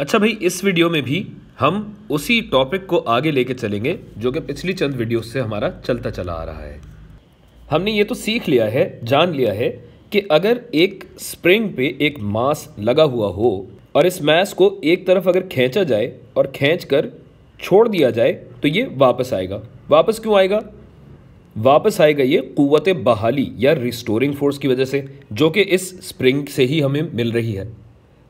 अच्छा भाई इस वीडियो में भी हम उसी टॉपिक को आगे लेके चलेंगे जो कि पिछली चंद वीडियो से हमारा चलता चला आ रहा है हमने ये तो सीख लिया है जान लिया है कि अगर एक स्प्रिंग पे एक मास लगा हुआ हो और इस मैस को एक तरफ अगर खींचा जाए और खींच कर छोड़ दिया जाए तो ये वापस आएगा वापस क्यों आएगा वापस आएगा ये कुत बहाली या रिस्टोरिंग फोर्स की वजह से जो कि इस स्प्रिंग से ही हमें मिल रही है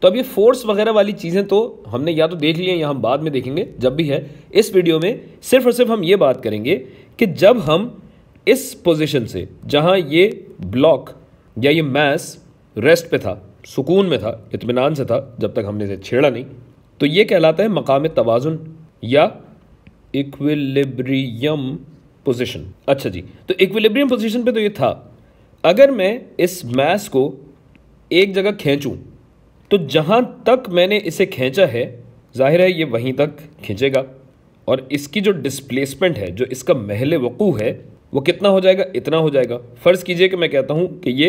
तो अब ये फोर्स वगैरह वाली चीज़ें तो हमने या तो देख ली हैं या हम बाद में देखेंगे जब भी है इस वीडियो में सिर्फ और सिर्फ हम ये बात करेंगे कि जब हम इस पोजिशन से जहाँ ये ब्लॉक या ये मैस रेस्ट पे था सुकून में था इतमान से था जब तक हमने इसे छेड़ा नहीं तो ये कहलाता है मकाम तोज़ुन या इक्विलिब्रियम पोजीशन अच्छा जी तो इक्विलिब्रियम पोजीशन पे तो ये था अगर मैं इस मैस को एक जगह खींचूँ तो जहाँ तक मैंने इसे खींचा है जाहिर है ये वहीं तक खींचेगा और इसकी जो डिस्प्लेसमेंट है जो इसका महल वक़ू है वो कितना हो जाएगा इतना हो जाएगा फ़र्ज़ कीजिए कि मैं कहता हूँ कि ये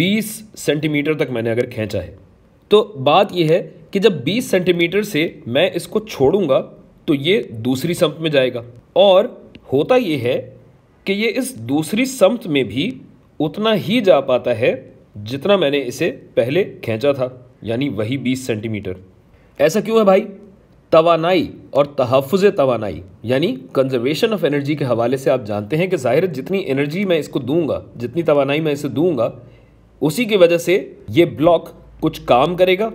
20 सेंटीमीटर तक मैंने अगर खींचा है तो बात यह है कि जब 20 सेंटीमीटर से मैं इसको छोड़ूंगा तो ये दूसरी समत में जाएगा और होता ये है कि ये इस दूसरी समत में भी उतना ही जा पाता है जितना मैंने इसे पहले खींचा था यानी वही बीस सेंटीमीटर ऐसा क्यों है भाई तवानाई और तहफ़ तवानाई यानी कंजर्वेशन ऑफ एनर्जी के हवाले से आप जानते हैं कि ज़ाहिर जितनी एनर्जी मैं इसको दूंगा जितनी तवानाई मैं इसे दूंगा उसी की वजह से ये ब्लॉक कुछ काम करेगा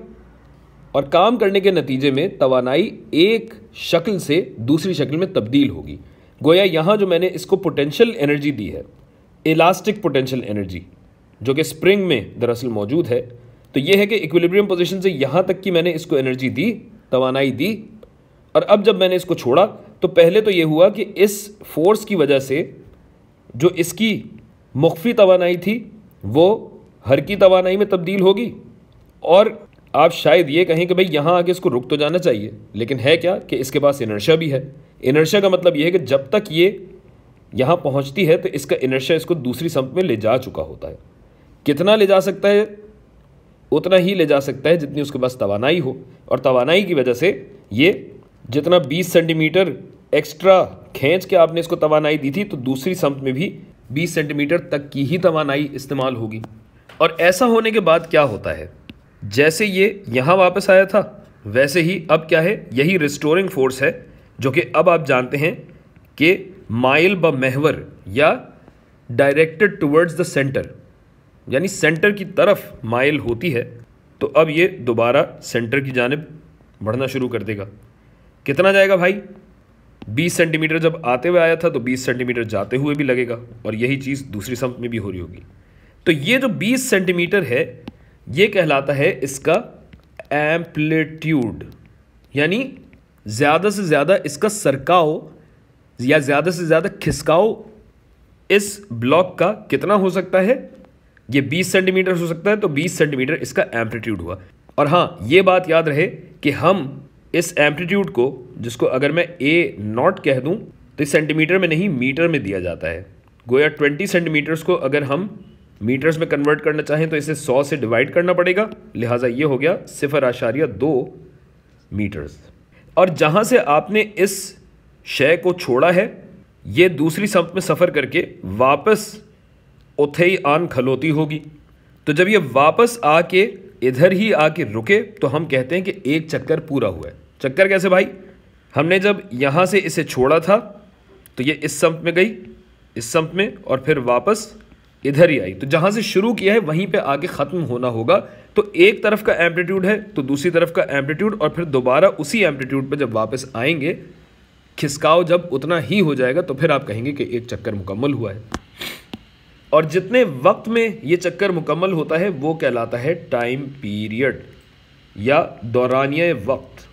और काम करने के नतीजे में तवानाई एक शक्ल से दूसरी शक्ल में तब्दील होगी गोया यहाँ जो मैंने इसको पोटेंशियल एनर्जी दी है इलास्टिक पोटेंशियल एनर्जी जो कि स्प्रिंग में दरअसल मौजूद है तो ये है कि इक्विलिब्रियम पोजीशन से यहाँ तक कि मैंने इसको एनर्जी दी तोानाई दी और अब जब मैंने इसको छोड़ा तो पहले तो ये हुआ कि इस फोर्स की वजह से जो इसकी मुख्फी तोानाई थी वो हर की तोानाई में तब्दील होगी और आप शायद ये कहें कि भाई यहाँ आगे इसको रुक तो जाना चाहिए लेकिन है क्या कि इसके पास इनर्शा भी है इनर्शा का मतलब ये है कि जब तक ये यहाँ पहुँचती है तो इसका इनर्शा इसको दूसरी संप में ले जा चुका होता है कितना ले जा सकता है उतना ही ले जा सकता है जितनी उसके पास तोानाई हो और तोानाई की वजह से ये जितना 20 सेंटीमीटर एक्स्ट्रा खींच के आपने इसको तोानाई दी थी तो दूसरी सम्त में भी 20 सेंटीमीटर तक की ही तोानाई इस्तेमाल होगी और ऐसा होने के बाद क्या होता है जैसे ये यहाँ वापस आया था वैसे ही अब क्या है यही रिस्टोरिंग फोर्स है जो कि अब आप जानते हैं कि माइल ब महवर या डायरेक्टेड टूवर्ड्स द सेंटर यानी सेंटर की तरफ माइल होती है तो अब ये दोबारा सेंटर की जानब बढ़ना शुरू कर देगा कितना जाएगा भाई 20 सेंटीमीटर जब आते हुए आया था तो 20 सेंटीमीटर जाते हुए भी लगेगा और यही चीज़ दूसरी सम्प में भी हो रही होगी तो ये जो 20 सेंटीमीटर है ये कहलाता है इसका एम्पलीट्यूड यानी ज़्यादा से ज़्यादा इसका सरकाओ या ज़्यादा से ज़्यादा खिसकाओ इस ब्लॉक का कितना हो सकता है ये 20 सेंटीमीटर हो सकता है तो 20 सेंटीमीटर इसका एम्पलीट्यूड हुआ और हाँ ये बात याद रहे कि हम इस एम्पलीट्यूड को जिसको अगर मैं ए नॉट कह दूँ तो इस सेंटीमीटर में नहीं मीटर में दिया जाता है गोया ट्वेंटी सेंटीमीटर्स को अगर हम मीटर्स में कन्वर्ट करना चाहें तो इसे सौ से डिवाइड करना पड़ेगा लिहाजा ये हो गया सिफर आशारिया दो मीटर्स और जहाँ से आपने इस शय को छोड़ा है ये दूसरी सम्प में सफ़र करके वापस उथे ही आन खलोती होगी तो जब ये वापस आके इधर ही आके रुके तो हम कहते हैं कि एक चक्कर पूरा हुआ है चक्कर कैसे भाई हमने जब यहाँ से इसे छोड़ा था तो ये इस संप में गई इस संप में और फिर वापस इधर ही आई तो जहाँ से शुरू किया है वहीं पे आके ख़त्म होना होगा तो एक तरफ का एम्पलीट्यूड है तो दूसरी तरफ का एम्पलीट्यूड और फिर दोबारा उसी एम्पलीट्यूड पर जब वापस आएंगे खिसकाव जब उतना ही हो जाएगा तो फिर आप कहेंगे कि एक चक्कर मुकम्मल हुआ है और जितने वक्त में ये चक्कर मुकम्मल होता है वो कहलाता है टाइम पीरियड या दौरानिया वक्त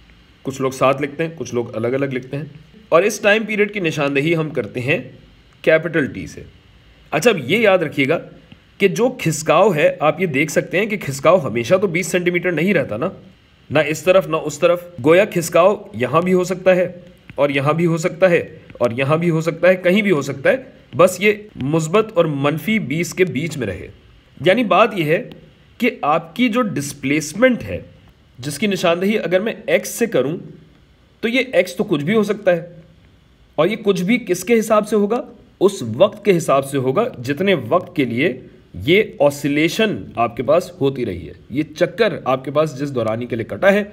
कुछ लोग साथ लिखते हैं कुछ लोग अलग अलग लिखते हैं और इस टाइम पीरियड की निशानदेही हम करते हैं कैपिटल टी से अच्छा अब ये याद रखिएगा कि जो खिसकाव है आप ये देख सकते हैं कि खिसकाव हमेशा तो 20 सेंटीमीटर नहीं रहता ना ना इस तरफ ना उस तरफ गोया खिसकाव यहाँ भी हो सकता है और यहाँ भी हो सकता है और यहाँ भी हो सकता है कहीं भी हो सकता है बस ये मुस्बत और मनफी बीस के बीच में रहे यानी बात यह है कि आपकी जो डिस्प्लेसमेंट है जिसकी निशानदेही अगर मैं एक्स से करूं तो ये एक्स तो कुछ भी हो सकता है और ये कुछ भी किसके हिसाब से होगा उस वक्त के हिसाब से होगा जितने वक्त के लिए ये ऑसिलेशन आपके पास होती रही है ये चक्कर आपके पास जिस दौरानी के लिए कटा है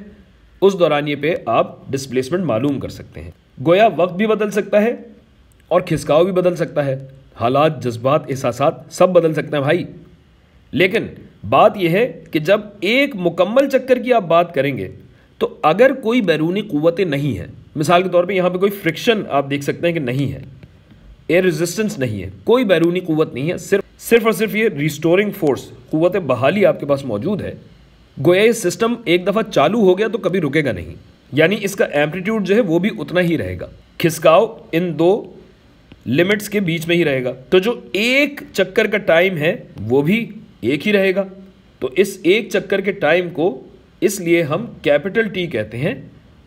उस दौरानी पे आप डिस्प्लेसमेंट मालूम कर सकते हैं गोया वक्त भी बदल सकता है और खिसकाव भी बदल सकता है हालात जज्बात एहसास सब बदल सकते हैं भाई लेकिन बात यह है कि जब एक मुकम्मल चक्कर की आप बात करेंगे तो अगर कोई बैरूनी क़वतें नहीं हैं मिसाल के तौर पे यहाँ पे कोई फ्रिक्शन आप देख सकते हैं कि नहीं है एयर रेजिस्टेंस नहीं है कोई बैरूनी क़वत नहीं है सिर्फ सिर्फ और सिर्फ ये रिस्टोरिंग फोर्स क़वत बहाली आपके पास मौजूद है गोया ये सिस्टम एक दफ़ा चालू हो गया तो कभी रुकेगा नहीं यानी इसका एम्पलीट्यूड जो है वो भी उतना ही रहेगा खिसकाव इन दो लिमिट्स के बीच में ही रहेगा तो जो एक चक्कर का टाइम है वो भी एक ही रहेगा तो इस एक चक्कर के टाइम को इसलिए हम कैपिटल टी कहते हैं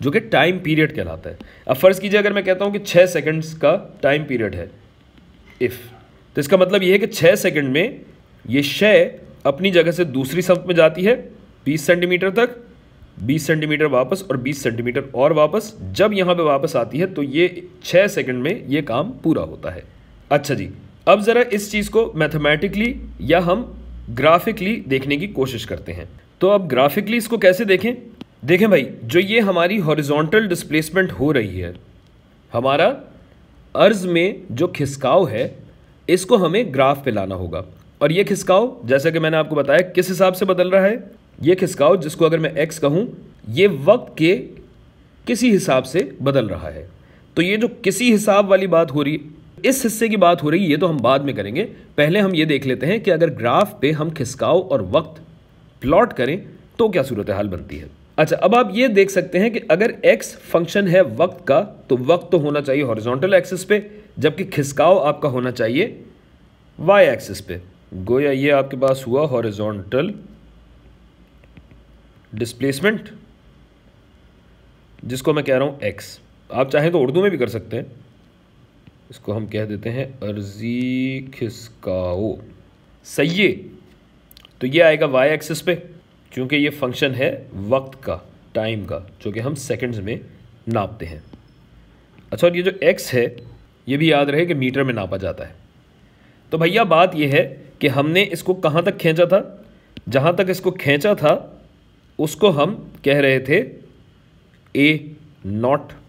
जो कि टाइम पीरियड कहलाता है अब फ़र्ज़ कीजिए अगर मैं कहता हूँ कि छः सेकंड्स का टाइम पीरियड है इफ़ तो इसका मतलब ये है कि छः सेकंड में ये शय अपनी जगह से दूसरी सब में जाती है बीस सेंटीमीटर तक 20 सेंटीमीटर वापस और 20 सेंटीमीटर और वापस जब यहाँ पे वापस आती है तो ये 6 सेकंड में ये काम पूरा होता है अच्छा जी अब ज़रा इस चीज़ को मैथमेटिकली या हम ग्राफिकली देखने की कोशिश करते हैं तो अब ग्राफिकली इसको कैसे देखें देखें भाई जो ये हमारी हॉरिजॉन्टल डिस्प्लेसमेंट हो रही है हमारा अर्ज में जो खिसकाव है इसको हमें ग्राफ पे लाना होगा और ये खिसकाव जैसा कि मैंने आपको बताया किस हिसाब से बदल रहा है ये खिसकाव जिसको अगर मैं एक्स कहूँ ये वक्त के किसी हिसाब से बदल रहा है तो ये जो किसी हिसाब वाली बात हो रही है इस हिस्से की बात हो रही है ये तो हम बाद में करेंगे पहले हम ये देख लेते हैं कि अगर ग्राफ पे हम खिसकाव और वक्त प्लॉट करें तो क्या सूरत हाल बनती है अच्छा अब आप ये देख सकते हैं कि अगर एक्स फंक्शन है वक्त का तो वक्त तो होना चाहिए हॉरिजॉन्टल एक्सिस पे जबकि खिसकाव आपका होना चाहिए वाई एक्सिस पे गोया ये आपके पास हुआ हॉरिजॉन्टल डिस्प्लेसमेंट जिसको मैं कह रहा हूँ एक्स आप चाहें तो उर्दू में भी कर सकते हैं इसको हम कह देते हैं अर्जी खिसकाओ सही तो ये आएगा वाई एक्सिस पे क्योंकि ये फंक्शन है वक्त का टाइम का जो कि हम सेकंड्स में नापते हैं अच्छा और ये जो एक्स है ये भी याद रहे कि मीटर में नापा जाता है तो भैया बात ये है कि हमने इसको कहाँ तक खींचा था जहाँ तक इसको खींचा था उसको हम कह रहे थे ए नॉट